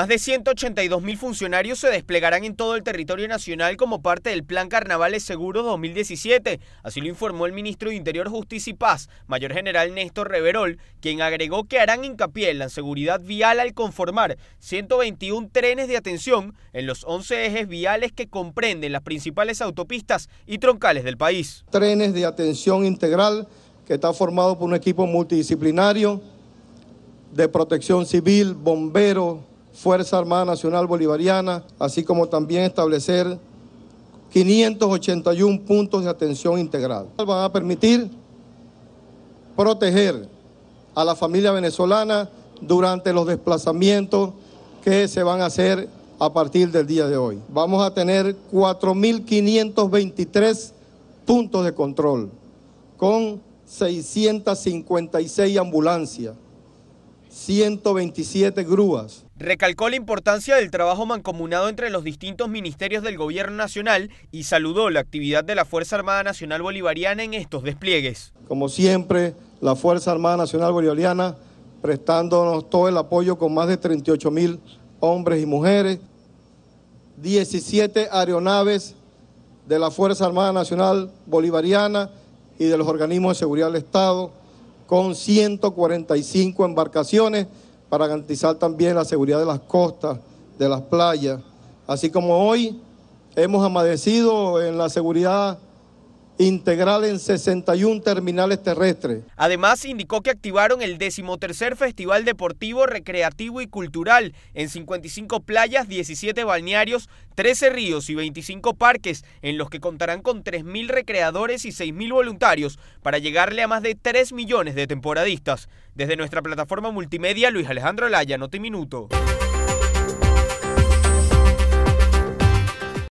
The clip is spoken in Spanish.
Más de 182 mil funcionarios se desplegarán en todo el territorio nacional como parte del Plan Carnavales Seguros 2017. Así lo informó el ministro de Interior, Justicia y Paz, Mayor General Néstor Reverol, quien agregó que harán hincapié en la seguridad vial al conformar 121 trenes de atención en los 11 ejes viales que comprenden las principales autopistas y troncales del país. Trenes de atención integral que está formado por un equipo multidisciplinario de protección civil, bomberos, Fuerza Armada Nacional Bolivariana, así como también establecer 581 puntos de atención integral. Van a permitir proteger a la familia venezolana durante los desplazamientos que se van a hacer a partir del día de hoy. Vamos a tener 4.523 puntos de control con 656 ambulancias, 127 grúas. Recalcó la importancia del trabajo mancomunado entre los distintos ministerios del Gobierno Nacional y saludó la actividad de la Fuerza Armada Nacional Bolivariana en estos despliegues. Como siempre, la Fuerza Armada Nacional Bolivariana prestándonos todo el apoyo con más de 38 mil hombres y mujeres, 17 aeronaves de la Fuerza Armada Nacional Bolivariana y de los organismos de seguridad del Estado, con 145 embarcaciones para garantizar también la seguridad de las costas, de las playas. Así como hoy hemos amadecido en la seguridad integral en 61 terminales terrestres. Además, indicó que activaron el 13 Festival Deportivo, Recreativo y Cultural en 55 playas, 17 balnearios, 13 ríos y 25 parques, en los que contarán con 3.000 recreadores y 6.000 voluntarios para llegarle a más de 3 millones de temporadistas. Desde nuestra plataforma multimedia, Luis Alejandro Laya, Noti Minuto.